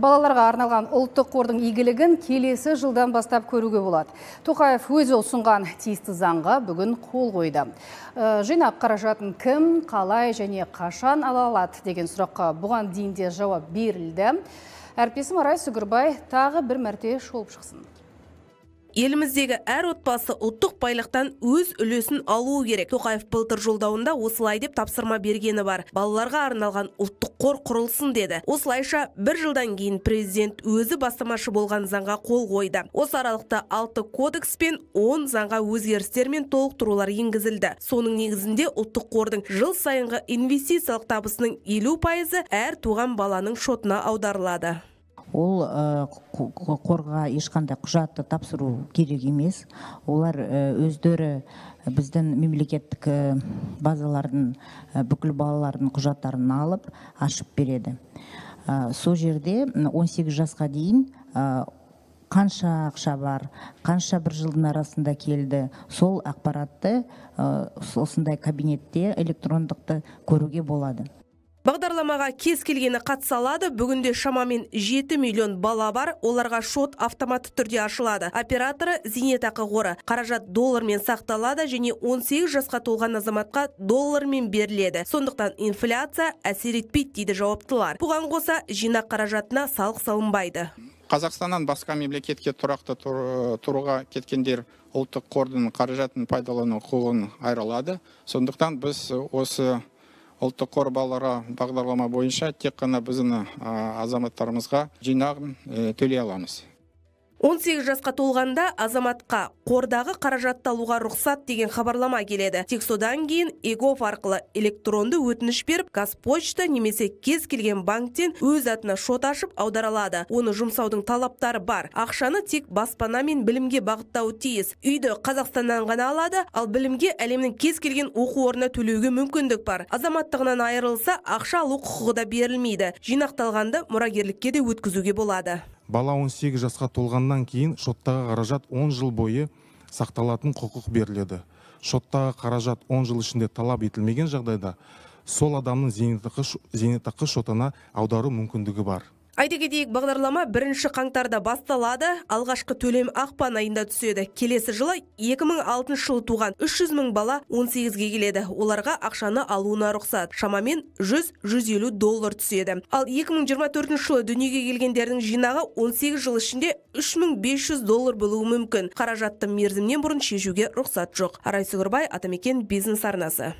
балаларға арналған ұлттық қордың игілігін келесі жылдан бастап көруге болады тоқаев өзі ұлсынған тиісті заңға бүгін қол қойды э, жинақ қаражатын кім қалай және қашан ала алады деген сұраққа бұған дейінде жауап берілді әріптесім арай сүгірбай тағы бір мәрте шолып шықсын еліміздегі әр отбасы ұлттық байлықтан өз үлесін алуы керек тоқаев былтыр жолдауында осылай деп тапсырма бергені бар балаларға арналған ұлттық қор құрылсын деді осылайша бір жылдан кейін президент өзі бастамашы болған заңға қол қойды осы аралықта алты кодекс пен он заңға өзгерістер мен толықтырулар енгізілді соның негізінде ұлттық қордың жыл сайынғы инвестициялық табысының елу пайызы әр туған баланың шотына аударылады ол э, қорға ешқандай құжатты тапсыру керек емес олар э, өздері э, біздің мемлекеттік базалардың бүкіл балалардың құжаттарын алып ашып береді сол жерде 18 жасқа дейін қанша ақша бар қанша бір жылдың арасында келді сол ақпаратты осындай кабинетте электрондықты көруге болады бағдарламаға кез келгені қатыса алады бүгінде шамамен 7 миллион бала бар оларға шот автоматты түрде ашылады операторы зейнетақы қоры қаражат доллармен сақталады және 18 жасқа толған азаматқа доллармен беріледі сондықтан инфляция әсер етпейді дейді жауаптылар бұған қоса жинақ қаражатына салық салынбайды қазақстаннан басқа мемлекетке тұрақты тұруға кеткендер ұлттық қордың қаражатын пайдалану құқығын айырылады сондықтан біз осы ұлттық қор балаларға бағдарлама бойынша тек қана біздің азаматтарымызға жинағын төлей аламыз 18 жасқа толғанда азаматқа қордағы қаражатты алуға рұқсат деген хабарлама келеді тек содан кейін егов арқылы электронды өтініш беріп қазпочта немесе кез келген банктен өз атына шот ашып аудара оны жұмсаудың талаптары бар ақшаны тек баспана мен білімге бағыттауы тиіс үйді қазақстаннан ғана алады ал білімге әлемнің кез келген оқу орнына төлеуге мүмкіндік бар азаматтығынан айырылса ақша алу құқығы да берілмейді жинақталғанды мұрагерлікке де өткізуге болады бала 18 жасқа толғаннан кейін шоттағы қаражат 10 жыл бойы сақталатын құқық беріледі шоттағы қаражат 10 жыл ішінде талап етілмеген жағдайда сол адамның зейнетақы, зейнетақы шотына аудару мүмкіндігі бар айта кетейік бағдарлама бірінші қаңтарда басталады алғашқы төлем ақпан айында түседі келесі жылы 2006 жылы туған 300 мың бала 18-ге келеді оларға ақшаны алуына рұқсат шамамен 100-150 доллар түседі ал 2024 жылы дүниеге келгендердің жинағы 18 жыл ішінде 3500 доллар болуы мүмкін қаражатты мерзімнен бұрын шешуге рұқсат жоқ арай сүгірбай атамекен бизнес арнасы